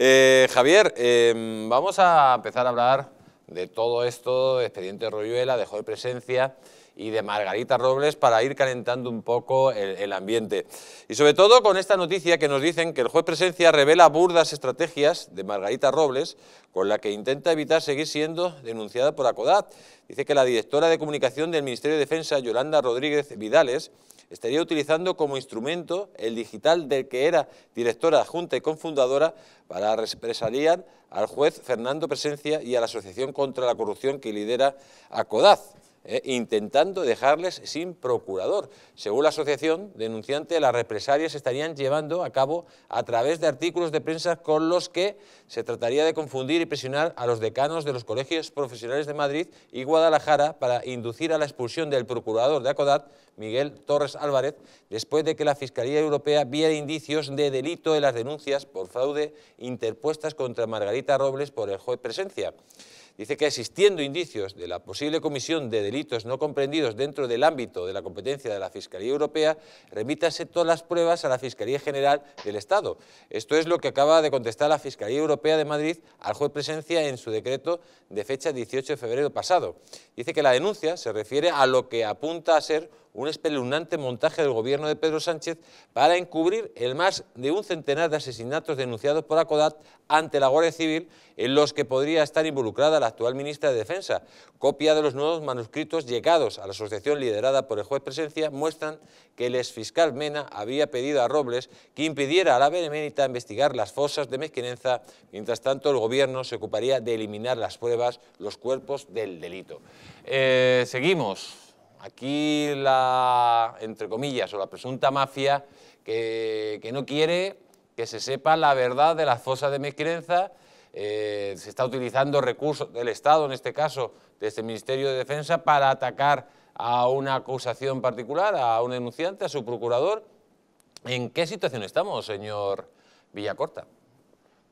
Eh, Javier, em, vamos a empezar a hablar de todo esto, expediente Royuela, dejó de presencia y de Margarita Robles para ir calentando un poco el, ambiente. Y sobre todo con esta noticia que nos dicen que el juez presencia revela burdas estrategias de Margarita Robles con la que intenta evitar seguir siendo denunciada por ACODAD... Dice que la directora de comunicación del Ministerio de Defensa, Yolanda Rodríguez Vidales, estaría utilizando como instrumento el digital del que era directora adjunta y confundadora para represaliar al juez Fernando Presencia y a la Asociación contra la Corrupción que lidera ACODAZ. Eh, intentando dejarles sin procurador. Según la asociación denunciante, las represalias se estarían llevando a cabo a través de artículos de prensa con los que se trataría de confundir y presionar a los decanos de los colegios profesionales de Madrid y Guadalajara para inducir a la expulsión del procurador de Acodat, Miguel Torres Álvarez, después de que la Fiscalía Europea viera indicios de delito en las denuncias por fraude interpuestas contra Margarita Robles por el juez Presencia dice que existiendo indicios de la posible comisión de delitos no comprendidos dentro del ámbito de la competencia de la Fiscalía Europea, remítase todas las pruebas a la Fiscalía General del Estado. Esto es lo que acaba de contestar la Fiscalía Europea de Madrid al juez presencia en su decreto de fecha 18 de febrero pasado. Dice que la denuncia se refiere a lo que apunta a ser un espeluznante montaje del gobierno de Pedro Sánchez para encubrir el más de un centenar de asesinatos denunciados por ACODAT ante la Guardia Civil en los que podría estar involucrada la actual ministra de Defensa. Copia de los nuevos manuscritos llegados a la asociación liderada por el juez Presencia muestran que el exfiscal Mena había pedido a Robles que impidiera a la Benemérita investigar las fosas de Mezquinenza, mientras tanto el gobierno se ocuparía de eliminar las pruebas, los cuerpos del delito. Eh, seguimos. Aquí la, entre comillas, o la presunta mafia que, no quiere que se sepa la verdad de la fosa de Mezquirenza, eh, se está utilizando recursos del Estado, en este caso, desde el este Ministerio de Defensa, para atacar a una acusación particular, a un denunciante, a su procurador. ¿En qué situación estamos, señor Villacorta?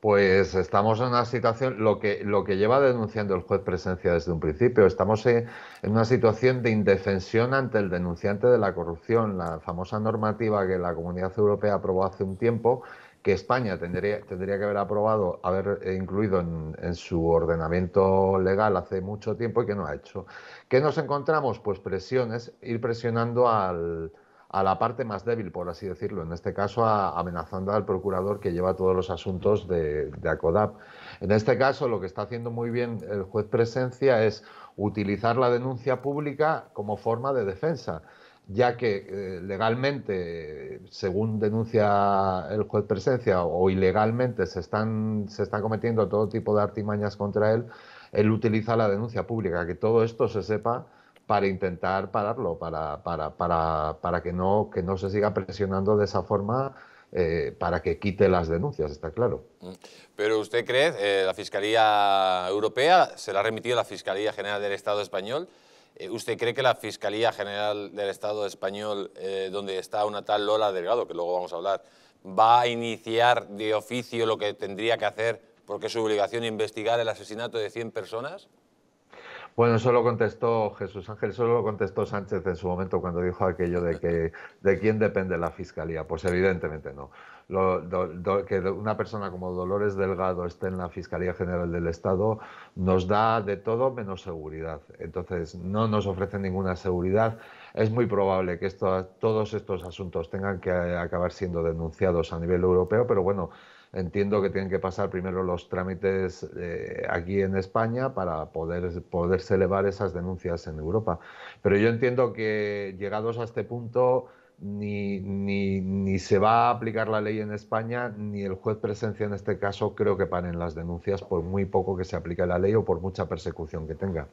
Pues estamos en una situación, lo que, lo que lleva denunciando el juez presencia desde un principio, estamos en, una situación de indefensión ante el denunciante de la corrupción, la famosa normativa que la Comunidad Europea aprobó hace un tiempo, que España tendría, tendría que haber aprobado, haber incluido en, en, su ordenamiento legal hace mucho tiempo y que no ha hecho. ¿Qué nos encontramos? Pues presiones, ir presionando al, a la parte más débil, por así decirlo, en este caso amenazando al procurador que lleva todos los asuntos de, ACODAP. En este caso, lo que está haciendo muy bien el juez presencia es utilizar la denuncia pública como forma de defensa ya que eh, legalmente, según denuncia el juez presencia, o ilegalmente se están, se están cometiendo todo tipo de artimañas contra él, él utiliza la denuncia pública, que todo esto se sepa para intentar pararlo, para, para, que, no, que no se siga presionando de esa forma. Eh, para que quite las denuncias, está claro. Mm. Pero usted cree, eh, la Fiscalía Europea se la ha remitido a la Fiscalía General del Estado Español. Eh, ¿Usted cree que la Fiscalía General del Estado Español, donde está una tal Lola Delgado, que luego vamos a hablar, va a iniciar de oficio lo que tendría que hacer porque es su obligación investigar el asesinato de 100 personas? Bueno, solo contestó Jesús Ángel, solo contestó Sánchez en su momento cuando dijo aquello de que de quién depende la fiscalía. Pues evidentemente no. Lo, que una persona como Dolores Delgado esté en la Fiscalía General del Estado nos da de todo menos seguridad. Entonces, no nos ofrece ninguna seguridad. Es muy probable que todos estos asuntos tengan que acabar siendo denunciados a nivel europeo, pero bueno, Entiendo que tienen que pasar primero los trámites eh, aquí en España para poder, poderse elevar esas denuncias en Europa. Pero yo entiendo que llegados a este punto ni, ni, se va a aplicar la ley en España, ni el juez presencia en este caso creo que paren las denuncias por muy poco que se aplique la ley o por mucha persecución que tenga.